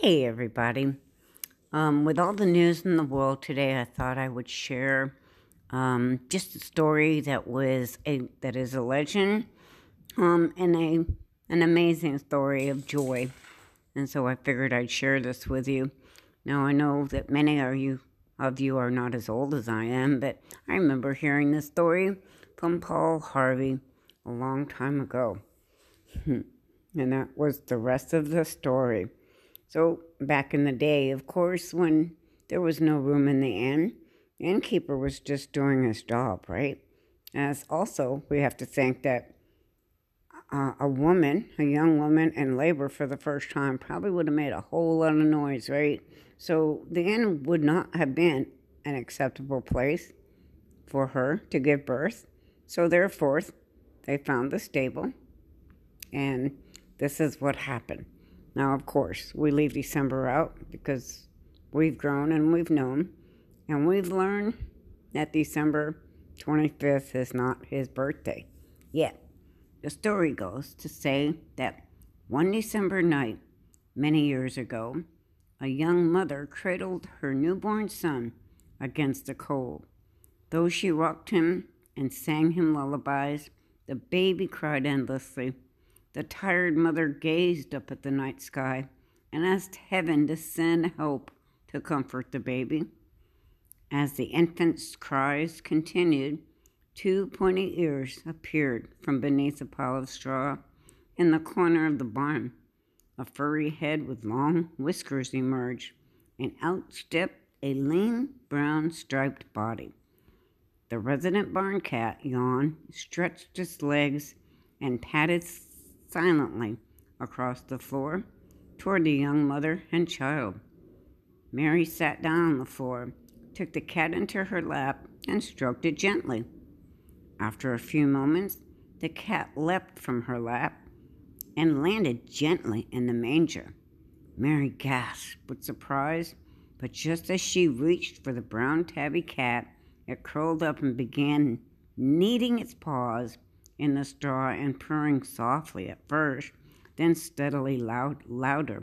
Hey, everybody. Um, with all the news in the world today, I thought I would share um, just a story that was a that is a legend um, and a an amazing story of joy. And so I figured I'd share this with you. Now I know that many are you of you are not as old as I am, but I remember hearing this story from Paul Harvey a long time ago. Hmm. And that was the rest of the story. So back in the day, of course, when there was no room in the inn, the innkeeper was just doing his job, right? As also, we have to think that uh, a woman, a young woman in labor for the first time, probably would have made a whole lot of noise, right? So the inn would not have been an acceptable place for her to give birth. So therefore, they found the stable, and this is what happened. Now, of course, we leave December out because we've grown and we've known, and we've learned that December 25th is not his birthday. Yet, the story goes to say that one December night, many years ago, a young mother cradled her newborn son against the cold. Though she rocked him and sang him lullabies, the baby cried endlessly the tired mother gazed up at the night sky and asked heaven to send help to comfort the baby. As the infant's cries continued, two pointy ears appeared from beneath a pile of straw in the corner of the barn. A furry head with long whiskers emerged, and out stepped a lean brown striped body. The resident barn cat yawned, stretched its legs, and patted silently across the floor toward the young mother and child. Mary sat down on the floor, took the cat into her lap, and stroked it gently. After a few moments, the cat leapt from her lap and landed gently in the manger. Mary gasped with surprise, but just as she reached for the brown tabby cat, it curled up and began kneading its paws in the straw and purring softly at first, then steadily loud, louder.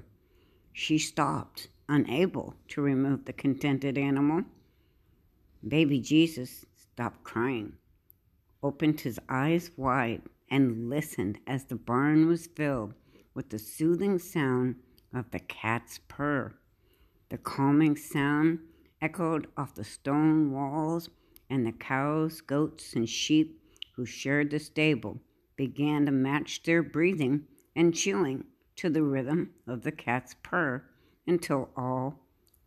She stopped, unable to remove the contented animal. Baby Jesus stopped crying, opened his eyes wide, and listened as the barn was filled with the soothing sound of the cat's purr. The calming sound echoed off the stone walls, and the cows, goats, and sheep who shared the stable began to match their breathing and chewing to the rhythm of the cat's purr until all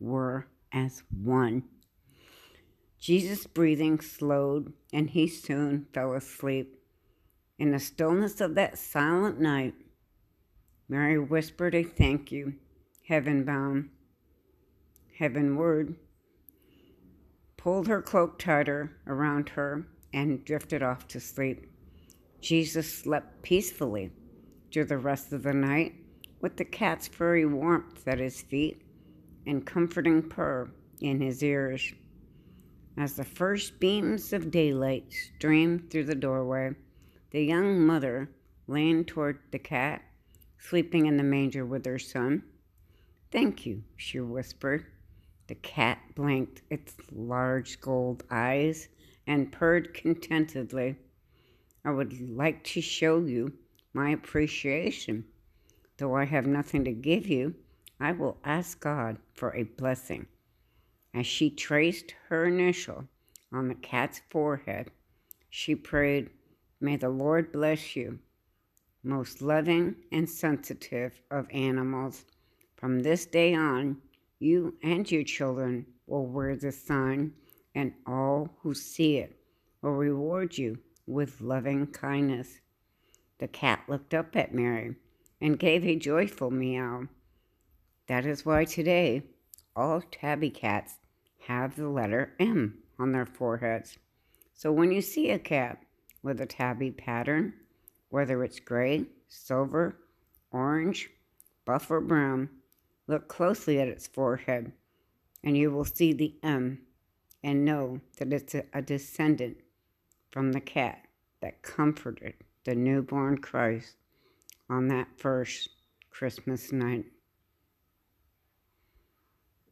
were as one. Jesus' breathing slowed and he soon fell asleep. In the stillness of that silent night, Mary whispered a thank you, heaven bound, heavenward, pulled her cloak tighter around her, and drifted off to sleep. Jesus slept peacefully through the rest of the night with the cat's furry warmth at his feet and comforting purr in his ears. As the first beams of daylight streamed through the doorway, the young mother leaned toward the cat sleeping in the manger with her son. Thank you, she whispered. The cat blinked its large gold eyes and purred contentedly. I would like to show you my appreciation. Though I have nothing to give you, I will ask God for a blessing. As she traced her initial on the cat's forehead, she prayed, May the Lord bless you, most loving and sensitive of animals. From this day on, you and your children will wear the sign and all who see it will reward you with loving kindness. The cat looked up at Mary and gave a joyful meow. That is why today all tabby cats have the letter M on their foreheads. So when you see a cat with a tabby pattern, whether it's gray, silver, orange, buff, or brown, look closely at its forehead and you will see the M and know that it's a descendant from the cat that comforted the newborn Christ on that first Christmas night.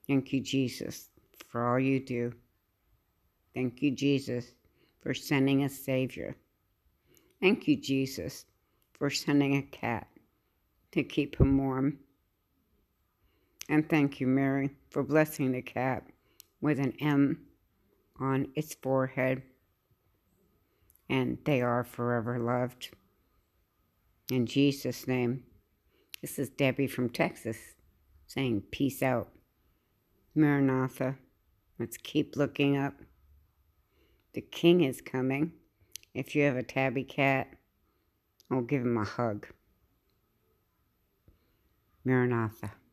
Thank you, Jesus, for all you do. Thank you, Jesus, for sending a Savior. Thank you, Jesus, for sending a cat to keep him warm. And thank you, Mary, for blessing the cat with an M on its forehead, and they are forever loved. In Jesus' name, this is Debbie from Texas saying, Peace out. Maranatha, let's keep looking up. The King is coming. If you have a tabby cat, I'll give him a hug. Maranatha.